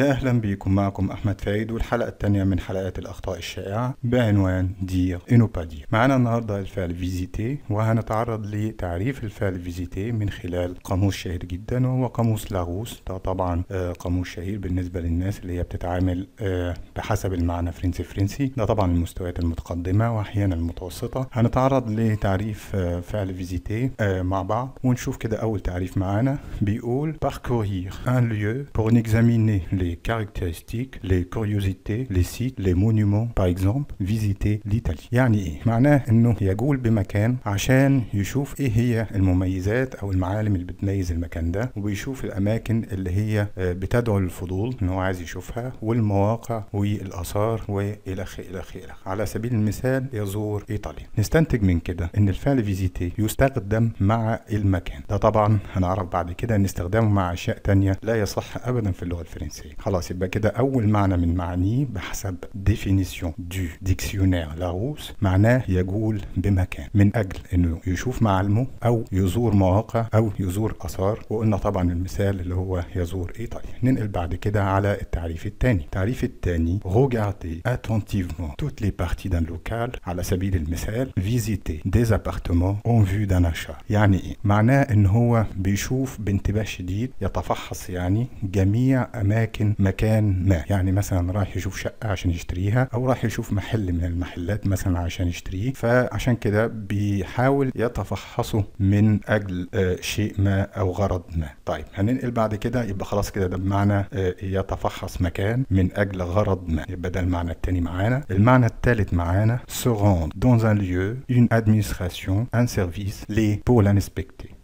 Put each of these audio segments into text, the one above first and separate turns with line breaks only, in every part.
يا أهلا بيكم معكم أحمد فايد والحلقة الثانية من حلقات الأخطاء الشائعة بعنوان دير إنو با دير معانا النهاردة الفعل فيزيتي وهنتعرض لتعريف الفعل فيزيتي من خلال قاموس شهير جدا وهو قاموس لاغوس ده طبعا آه، قاموس شهير بالنسبة للناس اللي هي بتتعامل آه، بحسب المعنى فرنسي فرنسي ده طبعا المستويات المتقدمة وأحيانا المتوسطة هنتعرض لتعريف آه، فعل فيزيتي مع بعض ونشوف كده أول تعريف معانا بيقول parcourir ان ليو بور examiner les les caractéristiques, les curiosités, les sites, les monuments par exemple visiter l'إيطالي يعني إيه؟ معناه إنه يجول بمكان عشان يشوف إيه هي المميزات أو المعالم اللي بتميز المكان ده وبيشوف الأماكن اللي هي بتدعو للفضول إن هو عايز يشوفها والمواقع والآثار وإلى آخره إلى آخره على سبيل المثال يزور إيطاليا نستنتج من كده إن الفعل فيزيتي يستخدم مع المكان ده طبعا هنعرف بعد كده إن استخدامه مع أشياء تانية لا يصح أبدا في اللغة الفرنسية خلاص يبقى كده اول معنى من معانيه بحسب ديفينيسيون دو ديكسيونير لاروس معناه يجول بمكان من اجل انه يشوف معالمه او يزور مواقع او يزور اثار وقلنا طبعا المثال اللي هو يزور ايطاليا ننقل بعد كده على التعريف الثاني التعريف الثاني regardez attentivement toutes les parties d'un local على سبيل المثال visiter des appartements en vue d'un achat يعني ايه معناه ان هو بيشوف بانتباه شديد يتفحص يعني جميع اماكن ولكن مكان ما يعني مثلا رايح يشوف شقه عشان يشتريها او رايح يشوف محل من المحلات مثلا عشان يشتريه فعشان كده بيحاول يتفحصه من اجل آه، شيء ما او غرض ما طيب هننقل بعد كده يبقى خلاص كده ده بمعنى آه، يتفحص مكان من اجل غرض ما يبقى ده المعنى الثاني معانا المعنى الثالث معانا se rendre dans un lieu une administration un service les pour l'inspecter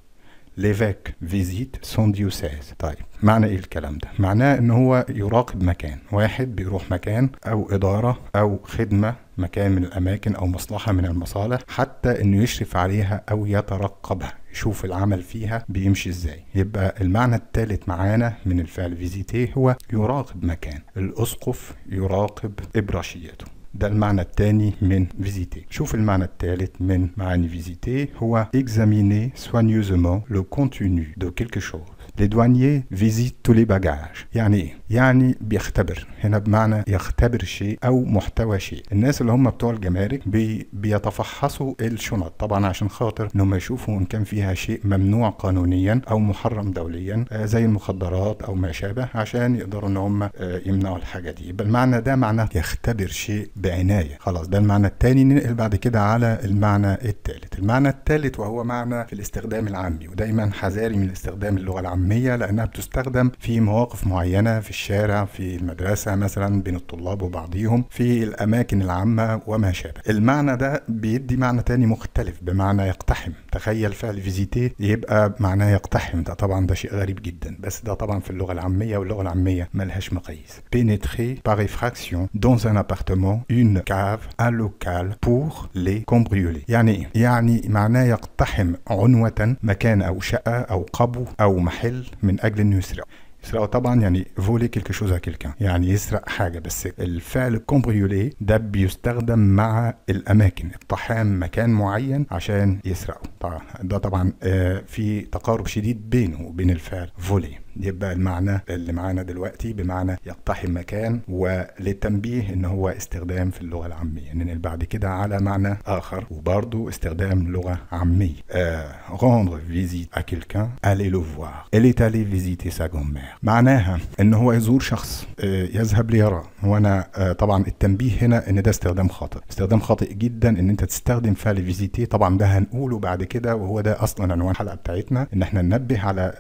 ليفيك فيزيت سون ديوسيز طيب معنى ايه الكلام ده معناه ان هو يراقب مكان واحد بيروح مكان او اداره او خدمه مكان من الاماكن او مصلحه من المصالح حتى انه يشرف عليها او يترقبها يشوف العمل فيها بيمشي ازاي يبقى المعنى الثالث معانا من الفعل فيزيتيه هو يراقب مكان الاسقف يراقب ابراشيته ده المعنى الثاني من فيزيتي شوف المعنى الثالث من معاني فيزيتي هو examiner soigneusement le contenu de quelque chose الدوانيي فيزيت تو لي باجاج يعني ايه؟ يعني بيختبر هنا بمعنى يختبر شيء او محتوى شيء الناس اللي هم بتوع الجمارك بي بيتفحصوا الشنط طبعا عشان خاطر انهم يشوفوا ان كان فيها شيء ممنوع قانونيا او محرم دوليا آه، زي المخدرات او ما شابه عشان يقدروا ان هم آه، يمنعوا الحاجه دي يبقى المعنى ده معناه يختبر شيء بعنايه خلاص ده المعنى الثاني ننقل بعد كده على المعنى الثالث المعنى الثالث وهو معنى في الاستخدام العامي ودايما حذاري من استخدام اللغه العامه أهمية لأنها بتستخدم في مواقف معينة في الشارع في المدرسة مثلا بين الطلاب وبعضهم في الأماكن العامة وما شابه المعنى ده بيدي معنى تاني مختلف بمعنى يقتحم تخيل فعل فيزيتي يبقى معناه يقتحم ده طبعا ده شيء غريب جدا بس ده طبعا في اللغة العامية واللغة العامية ملهاش مقاييس pénétrer par effraction dans un appartement une cave un local pour les cambrioler يعني إيه؟ يعني معناه يقتحم عنوة مكان أو شقة أو قبو أو محل قاتل من اجل انه يسرقه يسرقه طبعا يعني فولي كلك شوز à يعني يسرق حاجه بس الفعل كومبريولي ده بيستخدم مع الاماكن اقتحام مكان معين عشان يسرقه طبعا ده طبعا آه، في تقارب شديد بينه وبين الفعل فولي يبقى المعنى اللي معانا دلوقتي بمعنى يقتحم مكان وللتنبيه ان هو استخدام في اللغه العاميه ننقل يعني بعد كده على معنى اخر وبرضو استخدام لغه عاميه آه، rendre visite à quelqu'un aller le voir elle est allée visiter sa grand-mère معناها ان هو يزور شخص آه، يذهب ليرى وانا آه، طبعا التنبيه هنا ان ده استخدام خاطئ استخدام خاطئ جدا ان انت تستخدم فعل فيزيتي طبعا ده هنقوله بعد كده وهو ده اصلا عنوان الحلقه بتاعتنا ان احنا ننبه على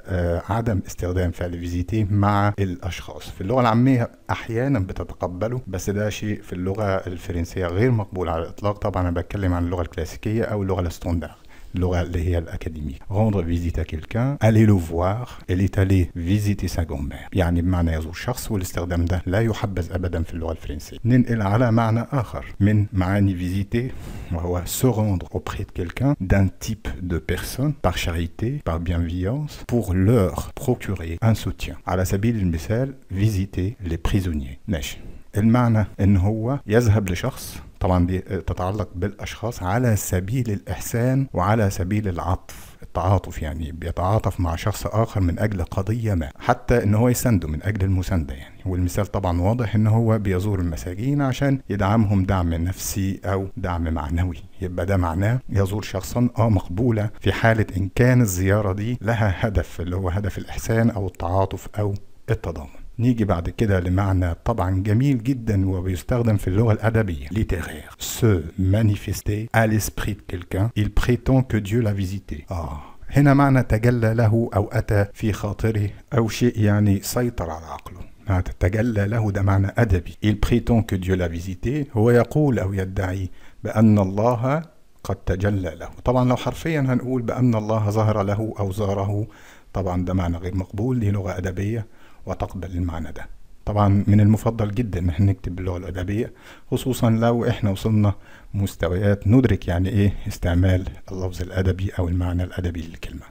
عدم استخدام فعل فيزيتي مع الاشخاص في اللغه العاميه احيانا بتتقبله بس ده شيء في اللغه الفرنسيه غير مقبول على الاطلاق طبعا انا بتكلم عن اللغه الكلاسيكيه او اللغه الستاندرد l'oral académique. Rendre visite à quelqu'un, aller le voir, elle est allée visiter sa grand-mère. ou بمعنى يزور شخص والاستخدام ده لا يحبذ أبدا في français. الفرنسية. ننقل على معنى آخر من معاني visiter وهو se rendre auprès de quelqu'un d'un type de personne par charité, par bienveillance pour leur procurer un soutien. la سبيل المثال visiter les prisonniers. ma'ana المعنى huwa هو يذهب لشخص طبعا دي تتعلق بالاشخاص على سبيل الاحسان وعلى سبيل العطف التعاطف يعني بيتعاطف مع شخص اخر من اجل قضيه ما حتى ان هو يسنده من اجل المسانده يعني والمثال طبعا واضح ان هو بيزور المساجين عشان يدعمهم دعم نفسي او دعم معنوي يبقى ده معناه يزور شخصا اه مقبوله في حاله ان كان الزياره دي لها هدف اللي هو هدف الاحسان او التعاطف او التضامن نيجي بعد كده لمعنى طبعا جميل جدا وبيستخدم في اللغة الأدبية littéraire se manifester à l'esprit de quelqu'un il prétend que Dieu l'a visité آه هنا معنى تجلى له أو أتى في خاطره أو شيء يعني سيطر على عقله تجلى له ده معنى أدبي il prétend que Dieu l'a visité هو يقول أو يدعي بأن الله قد تجلى له طبعا لو حرفيا هنقول بأن الله ظهر له أو زاره طبعا ده معنى غير مقبول دي لغة أدبية وتقبل المعنى ده طبعا من المفضل جدا ان احنا نكتب باللغه الادبيه خصوصا لو احنا وصلنا مستويات ندرك يعني ايه استعمال اللفظ الادبي او المعنى الادبي للكلمه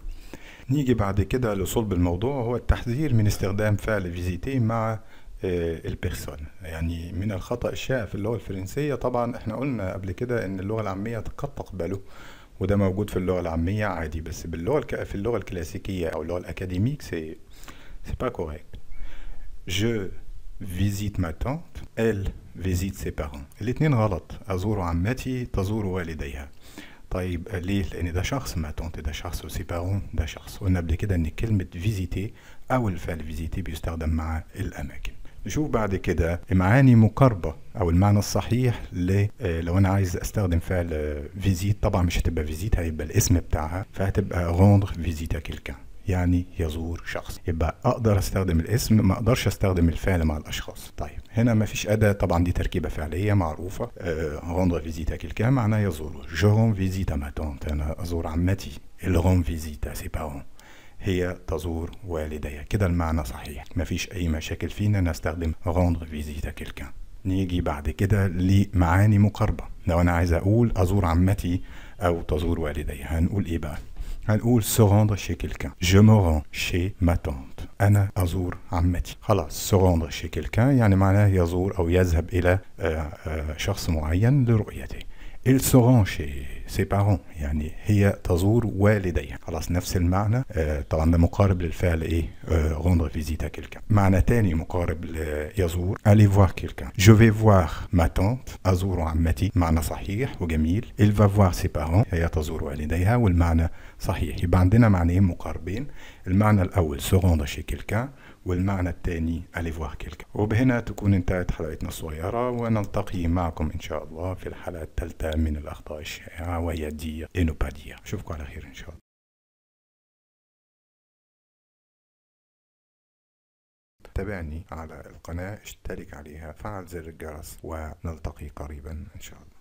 نيجي بعد كده لصلب الموضوع هو التحذير من استخدام فعل فيزيتي مع آه، البيرسون يعني من الخطا الشائع في اللغه الفرنسيه طبعا احنا قلنا قبل كده ان اللغه العاميه قد تقبله وده موجود في اللغه العاميه عادي بس باللغه في اللغه الكلاسيكيه او اللغه الاكاديميك سي سي با كوريكت Je visite ma tante. Elle visite ses parents. الاثنين غلط. أزور عمتي تزور والديها. طيب ليه؟ لأن ده شخص ما تونت ده شخص وسي بارون ده شخص قلنا قبل كده إن كلمة فيزيتي أو الفعل فيزيتي بيستخدم مع الأماكن نشوف بعد كده معاني مقاربة أو المعنى الصحيح آه، لو أنا عايز أستخدم فعل فيزيت طبعا مش هتبقى فيزيت هيبقى الاسم بتاعها فهتبقى روندر فيزيتا كيلكان يعني يزور شخص يبقى اقدر استخدم الاسم ما اقدرش استخدم الفعل مع الاشخاص طيب هنا ما فيش اداه طبعا دي تركيبه فعليه معروفه روندر فيزيتا كيلكان معناه يزور جون فيزيتا ما تونت انا ازور عمتي الغون فيزيتا سي بارون هي تزور والديها كده المعنى صحيح ما فيش اي مشاكل فينا نستخدم روندر فيزيتا كيلكان نيجي بعد كده لمعاني مقاربه لو انا عايز اقول ازور عمتي او تزور والديها هنقول ايه بقى هنقول سوغوندر شي كيلكان جو مو رون شي ما تونت انا ازور عمتي خلاص سوغوندر شي كيلكان يعني معناه يزور او يذهب الى شخص معين لرؤيته il se rend chez سي بارون يعني هي تزور والديها خلاص نفس المعنى آه طبعا ده مقارب للفعل ايه روندر فيزيت كيلكان معنى تاني مقارب يزور الي فوار كيلكان جو في فوار ما تونت ازور عمتي معنى صحيح وجميل il va voir ses parents هي تزور والديها والمعنى صحيح يبقى عندنا معنيين مقاربين المعنى الاول se rendre chez quelqu'un والمعنى الثاني الي فوار كيلكان وبهنا تكون انتهت حلقتنا الصغيره ونلتقي معكم ان شاء الله في الحلقه الثالثه من الاخطاء الشائعه وهي الدية et ne pas dire. أشوفكم على خير إن شاء الله. تابعني على القناة اشترك عليها فعل زر الجرس ونلتقي قريبا إن شاء الله